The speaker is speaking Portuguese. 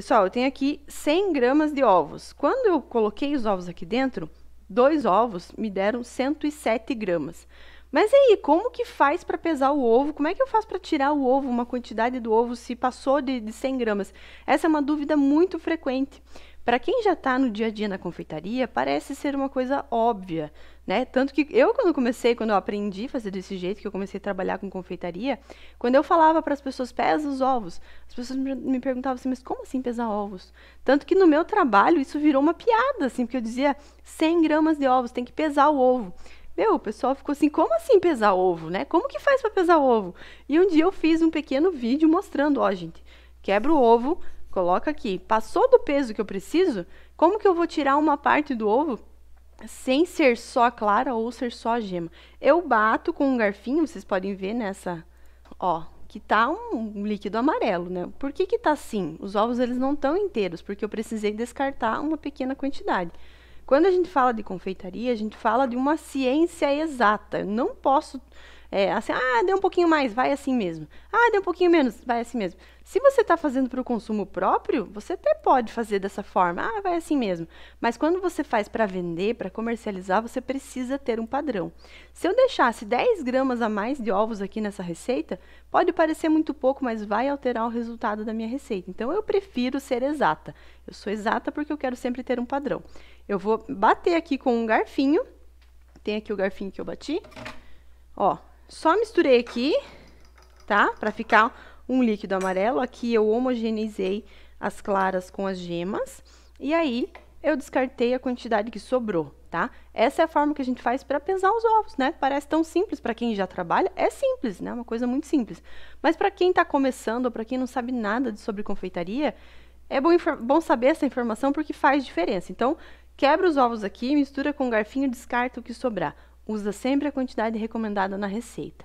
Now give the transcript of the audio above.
Pessoal, eu tenho aqui 100 gramas de ovos. Quando eu coloquei os ovos aqui dentro, dois ovos me deram 107 gramas. Mas aí, como que faz para pesar o ovo? Como é que eu faço para tirar o ovo, uma quantidade do ovo, se passou de, de 100 gramas? Essa é uma dúvida muito frequente. Para quem já está no dia a dia na confeitaria, parece ser uma coisa óbvia, né? Tanto que eu, quando comecei, quando eu aprendi a fazer desse jeito, que eu comecei a trabalhar com confeitaria, quando eu falava para as pessoas, pesa os ovos, as pessoas me perguntavam assim, mas como assim pesar ovos? Tanto que no meu trabalho isso virou uma piada, assim, porque eu dizia 100 gramas de ovos, tem que pesar o ovo. Meu, o pessoal ficou assim, como assim pesar ovo, né? Como que faz para pesar ovo? E um dia eu fiz um pequeno vídeo mostrando, ó, gente, quebra o ovo, Coloca aqui, passou do peso que eu preciso? Como que eu vou tirar uma parte do ovo sem ser só a clara ou ser só a gema? Eu bato com um garfinho, vocês podem ver nessa, ó, que tá um líquido amarelo, né? Por que que tá assim? Os ovos eles não estão inteiros, porque eu precisei descartar uma pequena quantidade. Quando a gente fala de confeitaria, a gente fala de uma ciência exata. Eu não posso é, assim, ah, deu um pouquinho mais, vai assim mesmo. Ah, deu um pouquinho menos, vai assim mesmo. Se você está fazendo para o consumo próprio, você até pode fazer dessa forma, ah, vai assim mesmo. Mas quando você faz para vender, para comercializar, você precisa ter um padrão. Se eu deixasse 10 gramas a mais de ovos aqui nessa receita, pode parecer muito pouco, mas vai alterar o resultado da minha receita. Então eu prefiro ser exata. Eu sou exata porque eu quero sempre ter um padrão. Eu vou bater aqui com um garfinho. Tem aqui o garfinho que eu bati. Ó, só misturei aqui, tá? Pra ficar um líquido amarelo. Aqui eu homogeneizei as claras com as gemas. E aí, eu descartei a quantidade que sobrou, tá? Essa é a forma que a gente faz para pesar os ovos, né? Parece tão simples para quem já trabalha, é simples, né? Uma coisa muito simples. Mas para quem está começando ou para quem não sabe nada sobre confeitaria, é bom, bom, saber essa informação porque faz diferença. Então, quebra os ovos aqui, mistura com o garfinho, descarta o que sobrar. Usa sempre a quantidade recomendada na receita.